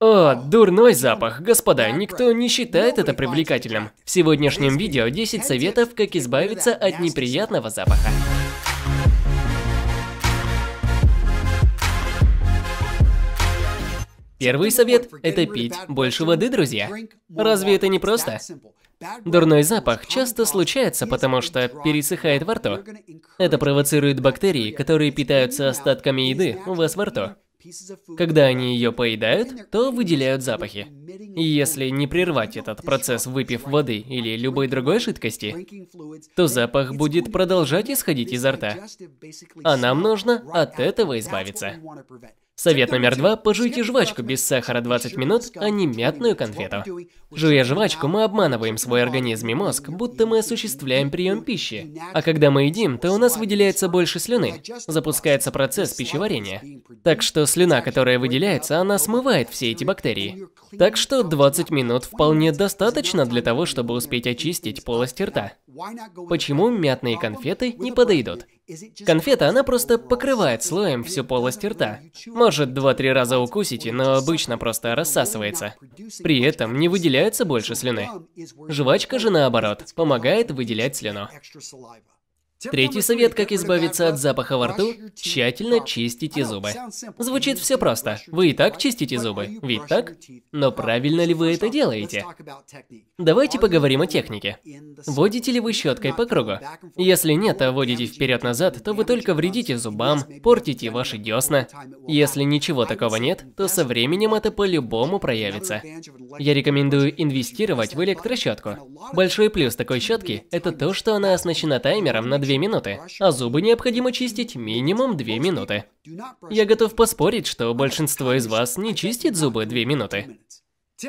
О, дурной запах. Господа, никто не считает это привлекательным. В сегодняшнем видео 10 советов, как избавиться от неприятного запаха. Первый совет – это пить больше воды, друзья. Разве это не просто? Дурной запах часто случается, потому что пересыхает во рту. Это провоцирует бактерии, которые питаются остатками еды у вас во рту. Когда они ее поедают, то выделяют запахи. И если не прервать этот процесс, выпив воды или любой другой жидкости, то запах будет продолжать исходить изо рта. А нам нужно от этого избавиться. Совет номер два – пожуйте жвачку без сахара 20 минут, а не мятную конфету. Жуя жвачку, мы обманываем свой организм и мозг, будто мы осуществляем прием пищи. А когда мы едим, то у нас выделяется больше слюны. Запускается процесс пищеварения. Так что слюна, которая выделяется, она смывает все эти бактерии. Так что 20 минут вполне достаточно для того, чтобы успеть очистить полость рта. Почему мятные конфеты не подойдут? Конфета, она просто покрывает слоем всю полость рта. Может, два-три раза укусите, но обычно просто рассасывается. При этом не выделяется больше слюны. Жвачка же наоборот, помогает выделять слюну. Третий совет, как избавиться от запаха во рту – тщательно чистите зубы. Звучит все просто. Вы и так чистите зубы, ведь так? Но правильно ли вы это делаете? Давайте поговорим о технике. Водите ли вы щеткой по кругу? Если нет, а водите вперед-назад, то вы только вредите зубам, портите ваши десна. Если ничего такого нет, то со временем это по-любому проявится. Я рекомендую инвестировать в электрощетку. Большой плюс такой щетки – это то, что она оснащена таймером на 2 2 минуты, а зубы необходимо чистить минимум 2 минуты. Я готов поспорить, что большинство из вас не чистит зубы 2 минуты.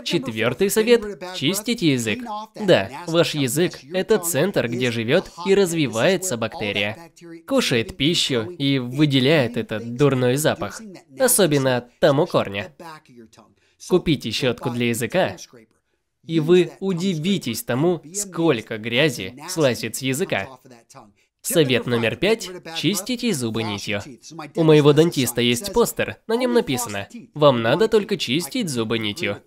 Четвертый совет – чистите язык. Да, ваш язык – это центр, где живет и развивается бактерия. Кушает пищу и выделяет этот дурной запах, особенно от тому корня. Купите щетку для языка, и вы удивитесь тому, сколько грязи слазит с языка. Совет номер пять – чистите зубы нитью. У моего дантиста есть постер, на нем написано «Вам надо только чистить зубы нитью».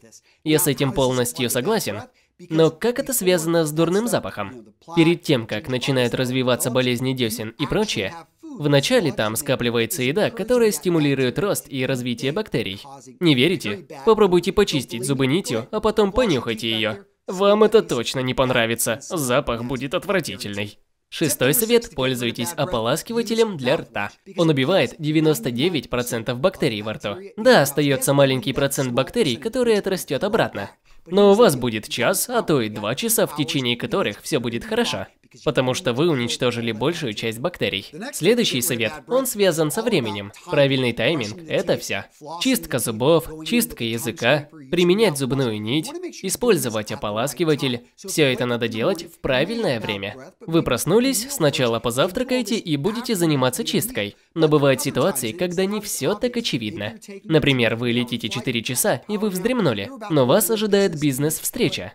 Я с этим полностью согласен, но как это связано с дурным запахом? Перед тем, как начинают развиваться болезни десен и прочее, Вначале там скапливается еда, которая стимулирует рост и развитие бактерий. Не верите? Попробуйте почистить зубы нитью, а потом понюхайте ее. Вам это точно не понравится, запах будет отвратительный. Шестой совет – пользуйтесь ополаскивателем для рта. Он убивает 99% бактерий во рту. Да, остается маленький процент бактерий, который отрастет обратно. Но у вас будет час, а то и два часа, в течение которых все будет хорошо потому что вы уничтожили большую часть бактерий. Следующий совет, он связан со временем. Правильный тайминг – это все. Чистка зубов, чистка языка, применять зубную нить, использовать ополаскиватель. Все это надо делать в правильное время. Вы проснулись, сначала позавтракаете и будете заниматься чисткой. Но бывают ситуации, когда не все так очевидно. Например, вы летите 4 часа, и вы вздремнули, но вас ожидает бизнес-встреча.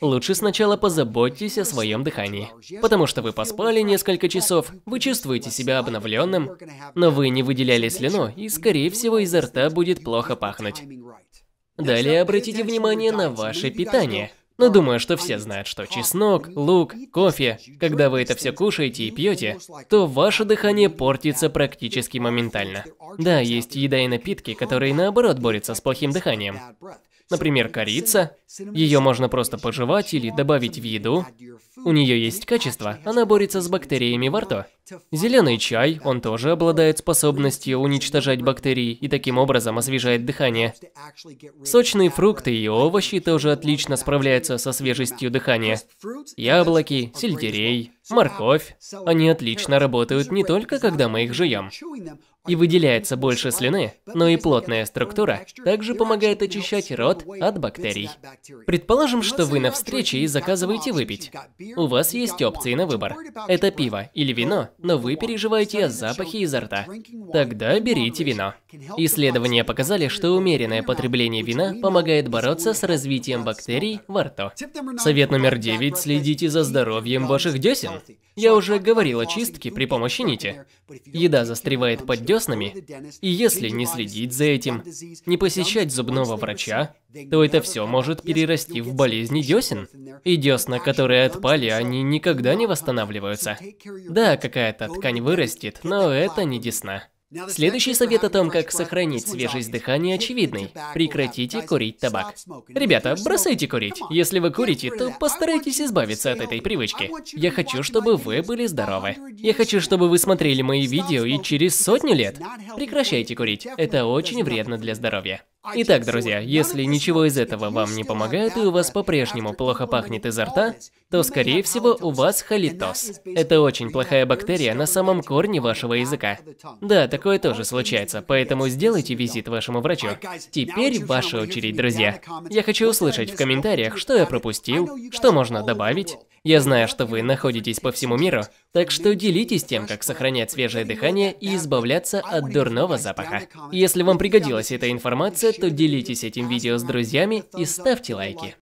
Лучше сначала позаботьтесь о своем дыхании, потому что вы поспали несколько часов, вы чувствуете себя обновленным, но вы не выделяли слюну, и скорее всего изо рта будет плохо пахнуть. Далее обратите внимание на ваше питание. Но думаю, что все знают, что чеснок, лук, кофе, когда вы это все кушаете и пьете, то ваше дыхание портится практически моментально. Да, есть еда и напитки, которые наоборот борются с плохим дыханием. Например, корица. Ее можно просто пожевать или добавить в еду. У нее есть качество, она борется с бактериями во рту. Зеленый чай, он тоже обладает способностью уничтожать бактерии и таким образом освежает дыхание. Сочные фрукты и овощи тоже отлично справляются со свежестью дыхания. Яблоки, сельдерей, морковь, они отлично работают не только когда мы их жуем, и выделяется больше слюны, но и плотная структура также помогает очищать рот от бактерий. Предположим, что вы на встрече и заказываете выпить. У вас есть опции на выбор. Это пиво или вино, но вы переживаете о запахе изо рта. Тогда берите вино. Исследования показали, что умеренное потребление вина помогает бороться с развитием бактерий во рту. Совет номер девять – следите за здоровьем ваших десен. Я уже говорил о чистке при помощи нити. Еда застревает под десен, деснами. И если не следить за этим, не посещать зубного врача, то это все может перерасти в болезни десен. И десна, которые отпали, они никогда не восстанавливаются. Да, какая-то ткань вырастет, но это не десна. Следующий совет о том, как сохранить свежесть дыхания, очевидный. Прекратите курить табак. Ребята, бросайте курить. Если вы курите, то постарайтесь избавиться от этой привычки. Я хочу, чтобы вы были здоровы. Я хочу, чтобы вы смотрели мои видео и через сотню лет прекращайте курить. Это очень вредно для здоровья. Итак, друзья, если ничего из этого вам не помогает и у вас по-прежнему плохо пахнет изо рта, то, скорее всего, у вас халитоз. Это очень плохая бактерия на самом корне вашего языка. Да, такое тоже случается, поэтому сделайте визит вашему врачу. Теперь ваша очередь, друзья. Я хочу услышать в комментариях, что я пропустил, что можно добавить. Я знаю, что вы находитесь по всему миру, так что делитесь тем, как сохранять свежее дыхание и избавляться от дурного запаха. Если вам пригодилась эта информация, то делитесь этим видео с друзьями и ставьте лайки.